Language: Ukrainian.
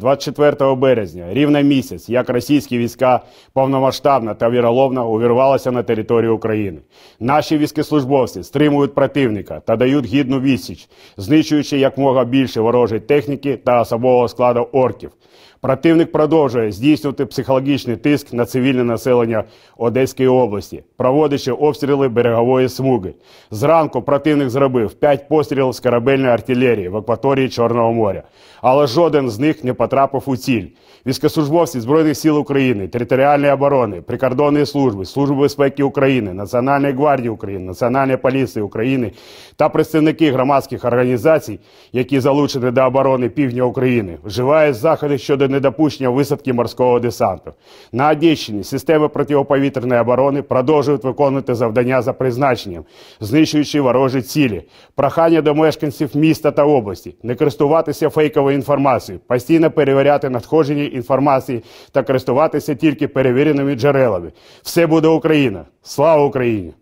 24 березня, рівно місяць, як російські війська повномасштабно та віроловно увірвалися на територію України. Наші військовослужбовці стримують противника та дають гідну відсіч, знищуючи якмога більше ворожої техніки та особового складу орків. Противник продовжує здійснювати психологічний тиск на цивільне населення Одеської області, проводячи обстріли берегової смуги. Зранку противник зробив 5 пострілів з корабельної артилерії в акваторії Чорного моря, але жоден з них не потрапив у ціль. Військослужбовці Збройних сил України, територіальної оборони, прикордонної служби, служби безпеки України, Національної гвардії України, Національної поліції України та представники громадських організацій, які залучені до оборони півдня України, вживають заходи щодо недопущення висадки морського десанту. На Одещині системи протиповітряної оборони продовжують виконувати завдання за призначенням, знищуючи ворожі цілі, прохання до мешканців міста та області, не користуватися фейковою інформацією, постійно перевіряти надходження інформації та користуватися тільки перевіреними джерелами. Все буде Україна. Слава Україні!